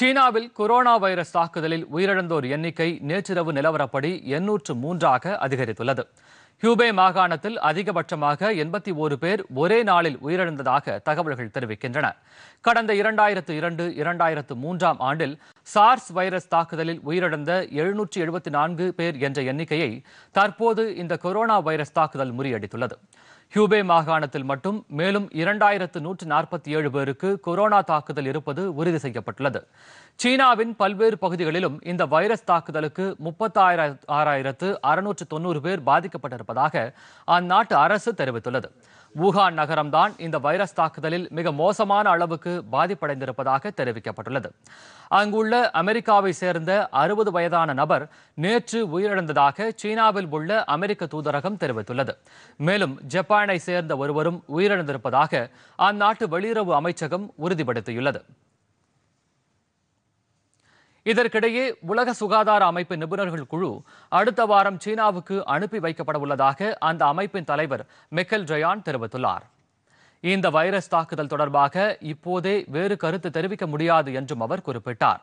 சீனாவில் corona virus தாக்குதலில் உயிரிழந்தோர் எண்ணிக்கை நேற்றிரவு நிலவரப்படி எண்ணூற்று மூன்றாக அதிகரித்துள்ளது ஹியூபே மாகாணத்தில் அதிகபட்சமாக எண்பத்தி ஒரு பேர் ஒரே நாளில் உயிரிழந்ததாக தகவல்கள் தெரிவிக்கின்றன கடந்த இரண்டாயிரத்து இரண்டு இரண்டாயிரத்து மூன்றாம் ஆண்டில் சார்ஸ் வைரஸ் தாக்குதலில் உயிரிழந்த எழுநூற்றி எழுபத்தி நான்கு பேர் என்ற எண்ணிக்கையை தற்போது இந்த கொரோனா வைரஸ் தாக்குதல் முறியடித்துள்ளது ஹியூபே மாகாணத்தில் மட்டும் மேலும் இரண்டாயிரத்து நூற்று நாற்பத்தி ஏழு பேருக்கு கொரோனா தாக்குதல் இருப்பது உறுதி செய்யப்பட்டுள்ளது சீனாவின் பல்வேறு பகுதிகளிலும் இந்த வைரஸ் தாக்குதலுக்கு முப்பத்தாயிர ஆறாயிரத்து அறுநூற்று தொன்னூறு பேர் பாதிக்கப்பட்டிருப்பதாக அந்நாட்டு அரசு தெரிவித்துள்ளது வூகான் நகரம்தான் இந்த வைரஸ் தாக்குதலில் மிக மோசமான அளவுக்கு பாதிப்படைந்திருப்பதாக தெரிவிக்கப்பட்டுள்ளது அங்குள்ள அமெரிக்காவை சேர்ந்த அறுபது வயதான நபர் நேற்று உயிரிழந்ததாக சீனாவில் உள்ள அமெரிக்க தூதரகம் தெரிவித்துள்ளது மேலும் ஜப்பானை சேர்ந்த ஒருவரும் உயிரிழந்திருப்பதாக அந்நாட்டு வெளியுறவு அமைச்சகம் உறுதிப்படுத்தியுள்ளது இதற்கிடையே உலக சுகாதார அமைப்பு நிபுணர்கள் குழு அடுத்த வாரம் சீனாவுக்கு அனுப்பி வைக்கப்பட உள்ளதாக அந்த அமைப்பின் தலைவர் மெக்கல் ஜயான் தெரிவித்துள்ளார் இந்த வைரஸ் தாக்குதல் தொடர்பாக இப்போதே வேறு கருத்து தெரிவிக்க முடியாது என்றும் அவர் குறிப்பிட்டார்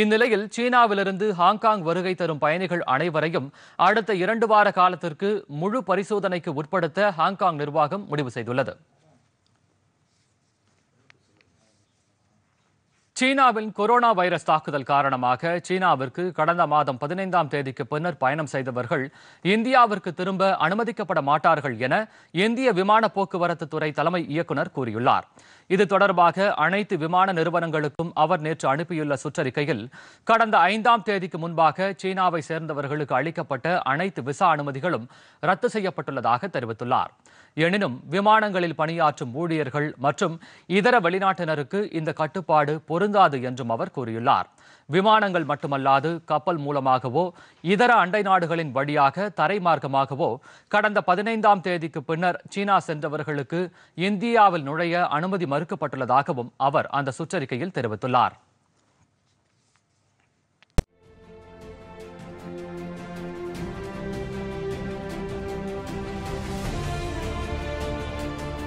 இந்நிலையில் சீனாவிலிருந்து ஹாங்காங் வருகை தரும் பயணிகள் அனைவரையும் அடுத்த இரண்டு வார காலத்திற்கு முழு பரிசோதனைக்கு உட்படுத்த ஹாங்காங் நிர்வாகம் முடிவு செய்துள்ளது சீனாவின் கொரோனா வைரஸ் தாக்குதல் காரணமாக சீனாவிற்கு கடந்த மாதம் பதினைந்தாம் தேதிக்கு பின்னர் பயணம் செய்தவர்கள் இந்தியாவிற்கு திரும்ப அனுமதிக்கப்பட மாட்டார்கள் என இந்திய விமான போக்குவரத்து துறை தலைமை இயக்குநர் கூறியுள்ளார் இது தொடர்பாக அனைத்து விமான நிறுவனங்களுக்கும் அவர் நேற்று அனுப்பியுள்ள சுற்றறிக்கையில் கடந்த ஐந்தாம் தேதிக்கு முன்பாக சீனாவை சேர்ந்தவர்களுக்கு அளிக்கப்பட்ட அனைத்து விசா அனுமதிகளும் ரத்து செய்யப்பட்டுள்ளதாக தெரிவித்துள்ளார் எனினும் விமானங்களில் பணியாற்றும் ஊழியர்கள் மற்றும் இதர வெளிநாட்டினருக்கு இந்த கட்டுப்பாடு பொரு பொருந்தாது என்றும் அவர் கூறியுள்ளார் விமானங்கள் மட்டுமல்லாது கப்பல் மூலமாகவோ இதர அண்டை நாடுகளின் வழியாக தரைமார்க்கமாகவோ கடந்த பதினைந்தாம் தேதிக்கு பின்னர் சீனா சென்றவர்களுக்கு இந்தியாவில் நுழைய அனுமதி மறுக்கப்பட்டுள்ளதாகவும் அவர் அந்த சுற்றறிக்கையில் தெரிவித்துள்ளார்